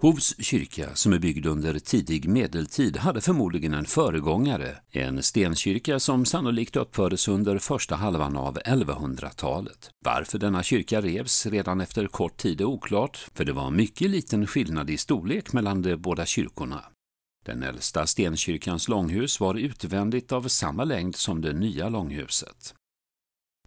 Hovs kyrka, som är byggd under tidig medeltid, hade förmodligen en föregångare, en stenkyrka som sannolikt uppfördes under första halvan av 1100-talet. Varför denna kyrka revs redan efter kort tid är oklart, för det var mycket liten skillnad i storlek mellan de båda kyrkorna. Den äldsta stenkyrkans långhus var utvändigt av samma längd som det nya långhuset.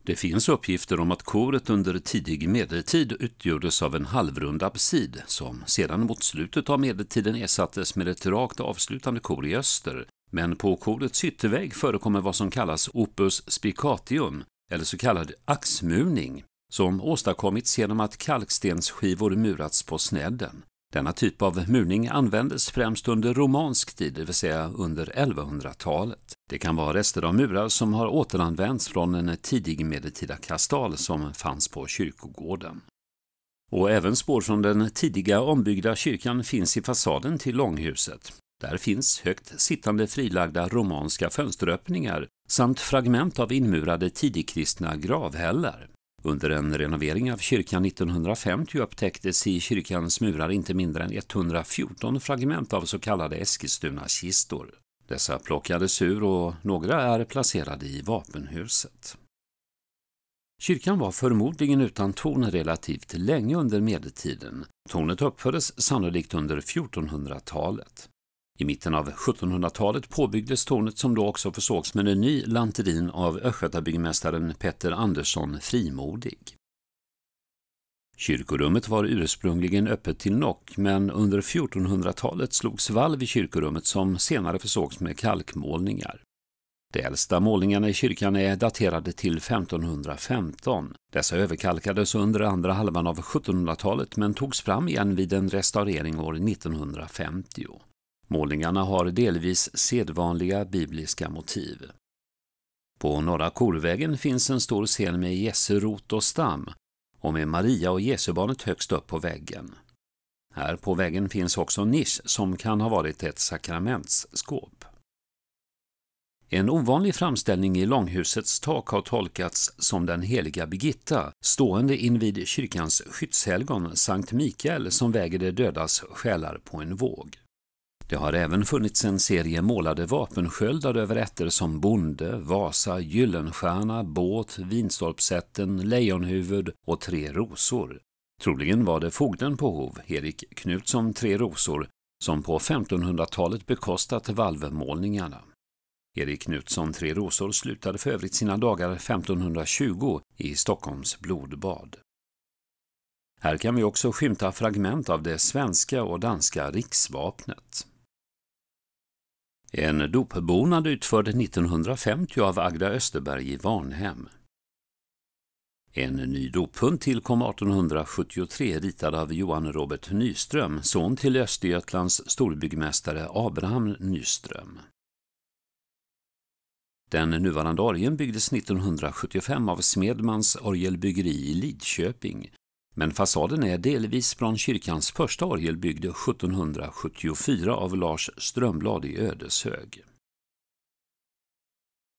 Det finns uppgifter om att koret under tidig medeltid utgjordes av en halvrund absid som sedan mot slutet av medeltiden ersattes med ett rakt avslutande kor i öster. Men på korets yttervägg förekommer vad som kallas opus spicatium, eller så kallad axmurning som åstadkommits genom att kalkstensskivor murats på snedden. Denna typ av murning användes främst under romansk tid, det vill säga under 1100-talet. Det kan vara rester av murar som har återanvänts från en tidig medeltida kastal som fanns på kyrkogården. Och även spår från den tidiga ombyggda kyrkan finns i fasaden till långhuset. Där finns högt sittande frilagda romanska fönsteröppningar samt fragment av inmurade tidigkristna gravhällar. Under en renovering av kyrkan 1950 upptäcktes i kyrkans murar inte mindre än 114 fragment av så kallade Eskilstuna-kistor. Dessa plockades ur och några är placerade i vapenhuset. Kyrkan var förmodligen utan torn relativt länge under medeltiden. Tornet uppfördes sannolikt under 1400-talet. I mitten av 1700-talet påbyggdes tornet som då också försågs med en ny lanterin av östgötabyggmästaren Petter Andersson Frimodig. Kyrkorummet var ursprungligen öppet till nock men under 1400-talet slogs valv i kyrkorummet som senare försågs med kalkmålningar. De äldsta målningarna i kyrkan är daterade till 1515. Dessa överkalkades under andra halvan av 1700-talet men togs fram igen vid en restaurering år 1950. Målningarna har delvis sedvanliga bibliska motiv. På Norra Korvägen finns en stor scen med rot och stam och med Maria och Jesubarnet högst upp på väggen. Här på väggen finns också en nisch som kan ha varit ett sakramentsskåp. En ovanlig framställning i långhusets tak har tolkats som den heliga Birgitta, stående invid kyrkans skyddshelgon Sankt Mikael som väger de dödas själar på en våg. Det har även funnits en serie målade vapensköldar över ätter som Bonde, Vasa, Gyllenstierna, Båt, Vinstolpsätten, Lejonhuvud och Tre rosor. Troligen var det fogden på Hov, Erik Knutsson Tre rosor, som på 1500-talet bekostat valvmålningarna. Erik Knutsson Tre rosor slutade för övrigt sina dagar 1520 i Stockholms blodbad. Här kan vi också skymta fragment av det svenska och danska riksvapnet. En dopbonad utförd 1950 av Agda Österberg i Varnhem. En ny dophund tillkom 1873 ritad av Johan Robert Nyström, son till Östergötlands storbyggmästare Abraham Nyström. Den nuvarande orgeln byggdes 1975 av Smedmans orgelbyggeri i Lidköping men fasaden är delvis från kyrkans första orgel byggd 1774 av Lars Strömblad i Ödeshög.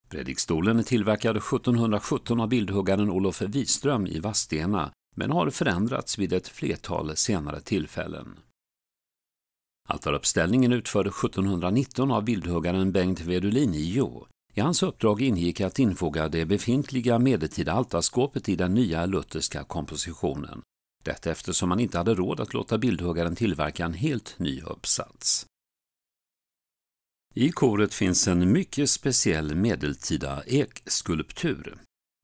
Predikstolen är tillverkad 1717 av bildhuggaren Olof Wiström i Vastena men har förändrats vid ett flertal senare tillfällen. Altaruppställningen utförd 1719 av bildhuggaren Bengt Vedulin i Jo i hans uppdrag ingick att infoga det befintliga medeltida altarskåpet i den nya lutherska kompositionen. Detta eftersom man inte hade råd att låta bildhuggaren tillverka en helt ny uppsats. I koret finns en mycket speciell medeltida ekskulptur.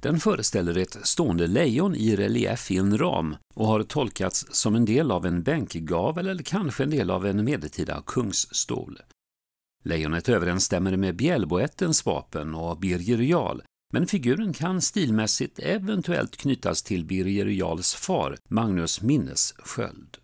Den föreställer ett stående lejon i relief i en ram och har tolkats som en del av en bänkgavel eller kanske en del av en medeltida kungsstol. Lejonet överensstämmer med Bjällboättens vapen och Birger Jarl, men figuren kan stilmässigt eventuellt knytas till Birger Jarls far, Magnus Minnessköld.